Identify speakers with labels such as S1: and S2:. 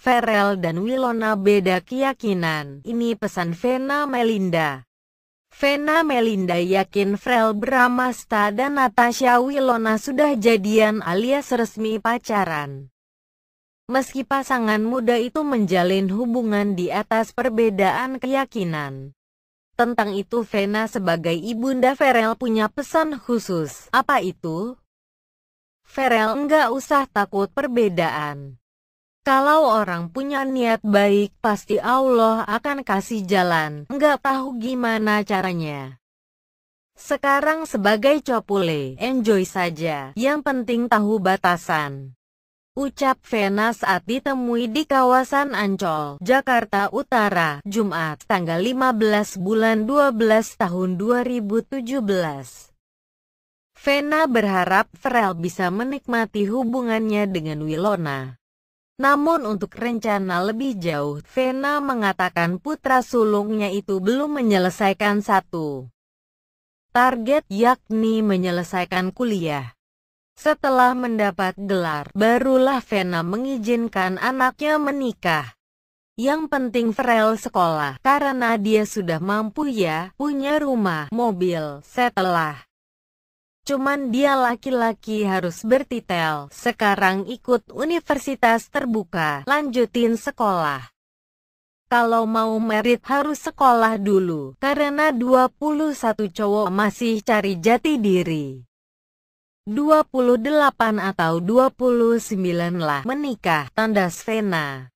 S1: Ferel dan Wilona beda keyakinan. Ini pesan Vena Melinda. Vena Melinda yakin Frel Bramasta dan Natasha Wilona sudah jadian alias resmi pacaran. Meski pasangan muda itu menjalin hubungan di atas perbedaan keyakinan. Tentang itu Vena sebagai ibunda Ferel punya pesan khusus. Apa itu? Ferel enggak usah takut perbedaan. Kalau orang punya niat baik, pasti Allah akan kasih jalan. Nggak tahu gimana caranya. Sekarang sebagai copule, enjoy saja. Yang penting tahu batasan. Ucap Vena saat ditemui di kawasan Ancol, Jakarta Utara, Jumat, tanggal 15 bulan 12 tahun 2017. Vena berharap Frel bisa menikmati hubungannya dengan Wilona. Namun untuk rencana lebih jauh, Vena mengatakan putra sulungnya itu belum menyelesaikan satu target yakni menyelesaikan kuliah. Setelah mendapat gelar, barulah Vena mengizinkan anaknya menikah. Yang penting Frel sekolah, karena dia sudah mampu ya, punya rumah, mobil, setelah cuman dia laki-laki harus bertitel. Sekarang ikut universitas terbuka, lanjutin sekolah. Kalau mau merit harus sekolah dulu, karena 21 cowok masih cari jati diri. 28 atau 29 lah menikah, tanda Svena.